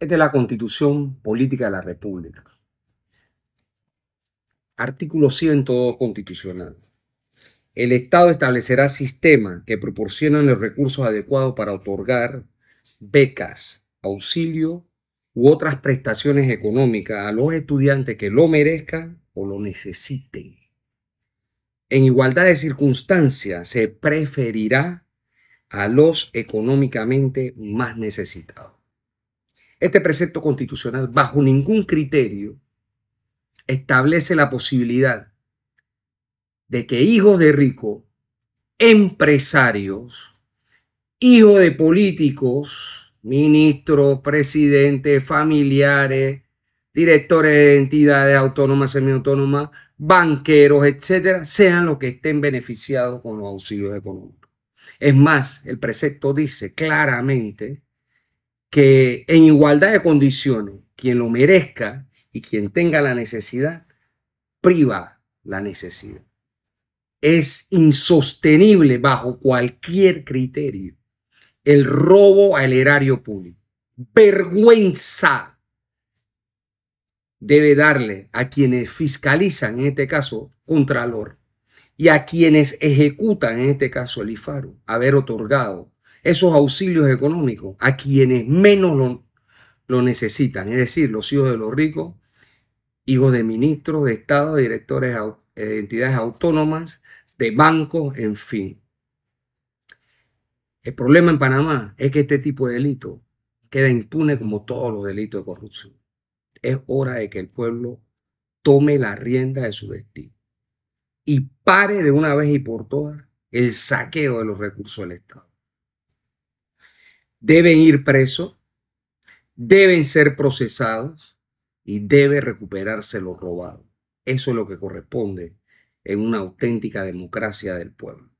es de la Constitución Política de la República. Artículo 102 constitucional. El Estado establecerá sistemas que proporcionan los recursos adecuados para otorgar becas, auxilio u otras prestaciones económicas a los estudiantes que lo merezcan o lo necesiten. En igualdad de circunstancias se preferirá a los económicamente más necesitados. Este precepto constitucional, bajo ningún criterio, establece la posibilidad de que hijos de ricos, empresarios, hijos de políticos, ministros, presidentes, familiares, directores de entidades autónomas, semiautónomas, banqueros, etcétera, sean los que estén beneficiados con los auxilios económicos. Es más, el precepto dice claramente que en igualdad de condiciones, quien lo merezca y quien tenga la necesidad, priva la necesidad. Es insostenible bajo cualquier criterio el robo al erario público. Vergüenza debe darle a quienes fiscalizan, en este caso, Contralor, y a quienes ejecutan, en este caso, el IFARO, haber otorgado esos auxilios económicos a quienes menos lo, necesitan, es decir, los hijos de los ricos, hijos de ministros, de Estado, directores eh, de entidades autónomas, de bancos, en fin. El problema en Panamá es que este tipo de delito queda impune como todos los delitos de corrupción. Es hora de que el pueblo tome la rienda de su destino y pare de una vez y por todas el saqueo de los recursos del Estado deben ir presos, deben ser procesados y debe recuperarse lo robado. Eso es lo que corresponde en una auténtica democracia del pueblo.